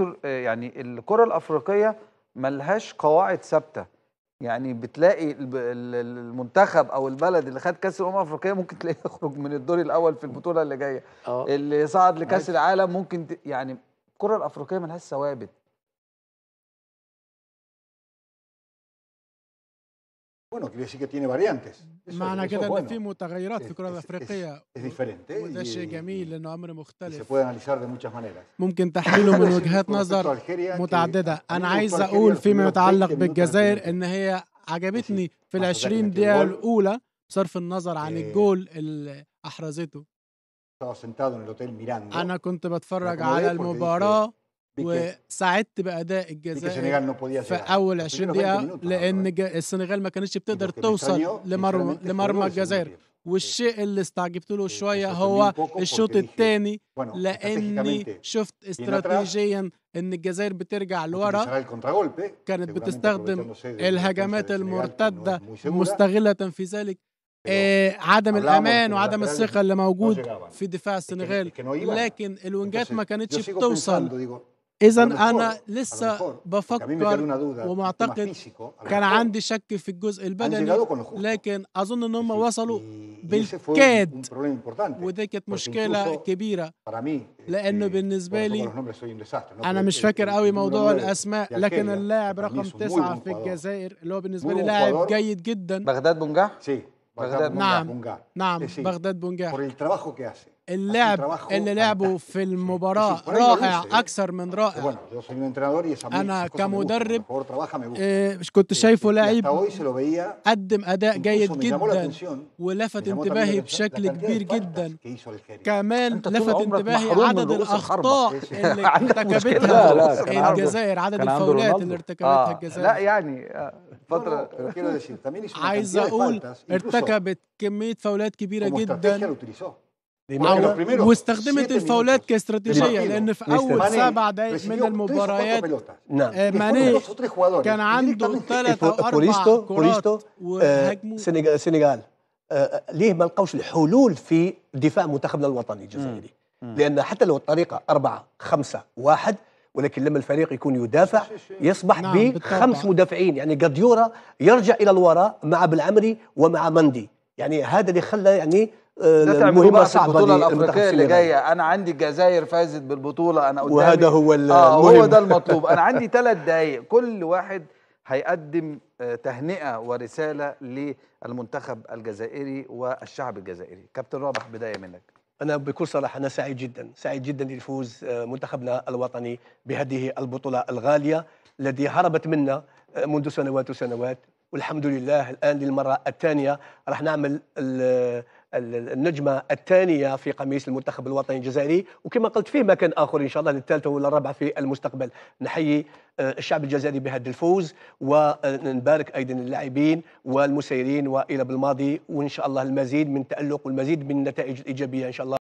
دكتور آه، يعني الكره الافريقيه ملهاش قواعد ثابته يعني بتلاقي المنتخب او البلد اللي خد كاس الامم الافريقيه ممكن تلاقيه يخرج من الدور الاول في البطوله اللي جايه آه. اللي صعد لكاس العالم ممكن يعني الكره الافريقيه ملهاش ثوابت Bueno, quiere decir que tiene variantes. Eso, معنى كده ان في متغيرات في الكره الافريقيه وده شيء جميل لانه امر مختلف ممكن تحليله من وجهات نظر متعدده انا عايز اقول فيما يتعلق بالجزائر ان هي عجبتني في ال 20 دقيقه الاولى بصرف النظر عن الجول اللي احرزته انا كنت بتفرج على المباراه وساعدت باداء الجزائر في اول 20 دقيقه لان السنغال ما كانتش بتقدر توصل لمرمى لمرمى الجزائر والشيء اللي استعجبت له شويه هو الشوط الثاني لاني شفت استراتيجيا ان الجزائر بترجع لورا كانت بتستخدم الهجمات المرتده مستغله في ذلك آه عدم الامان وعدم الثقه اللي موجود في دفاع السنغال لكن الونجات ما كانتش بتوصل اذا انا لسه بفكر ومعتقد يعني كان عندي شك في الجزء البدني لكن اظن ان هم وصلوا بالكاد ودي كانت مشكله كبيره لانه بالنسبه لي انا مش فاكر قوي موضوع الاسماء لكن اللاعب رقم تسعه في الجزائر اللي هو بالنسبه لي لاعب جيد جدا بغداد بونجاح نعم نعم بغداد بونجاح اللعب اللي لعبه في المباراة رائع أكثر من رائع أنا كمدرب آه، مش كنت شايفه لعيب قدم أداء جيد جدا ولفت انتباهي بشكل كبير جدا كمان لفت انتباهي عدد الأخطاء اللي ارتكبتها الجزائر عدد الفاولات اللي ارتكبتها ah. الجزائر لا يعني آه، فترة عايز أقول ارتكبت كمية فاولات كبيرة جدا واستخدمت الفاولات كاستراتيجيه لان في اول سبع دقائق من المباريات نعم. آه، ماني كان عنده ثلاث او اربع كرات وهاجموا آه، سنغال آه، ليه ما لقوش الحلول في دفاع منتخبنا الوطني الجزائري لان حتى لو الطريقه أربعة خمسة واحد ولكن لما الفريق يكون يدافع يصبح نعم بخمس مدافعين يعني قديورة يرجع الى الوراء مع بالعمري ومع مندي يعني هذا اللي خلى يعني المهمه الصعبه البطوله الافريقيه اللي جايه انا عندي الجزائر فازت بالبطوله انا قدامي وهذا هو المهم آه هو ده المطلوب انا عندي ثلاث دقائق كل واحد هيقدم آه، تهنئه ورساله للمنتخب الجزائري والشعب الجزائري كابتن رابح بدايه منك انا بكل صراحه انا سعيد جدا سعيد جدا لفوز آه، منتخبنا الوطني بهذه البطوله الغاليه الذي هربت منا آه، منذ سنوات وسنوات والحمد لله الان للمره الثانيه راح نعمل النجمه الثانيه في قميص المنتخب الوطني الجزائري وكما قلت فيه مكان اخر ان شاء الله للثالثه ولا الرابعه في المستقبل نحيي آه، الشعب الجزائري بهذا الفوز ونبارك آه، ايضا اللاعبين والمسيرين والى بالماضي وان شاء الله المزيد من التالق والمزيد من النتائج الايجابيه ان شاء الله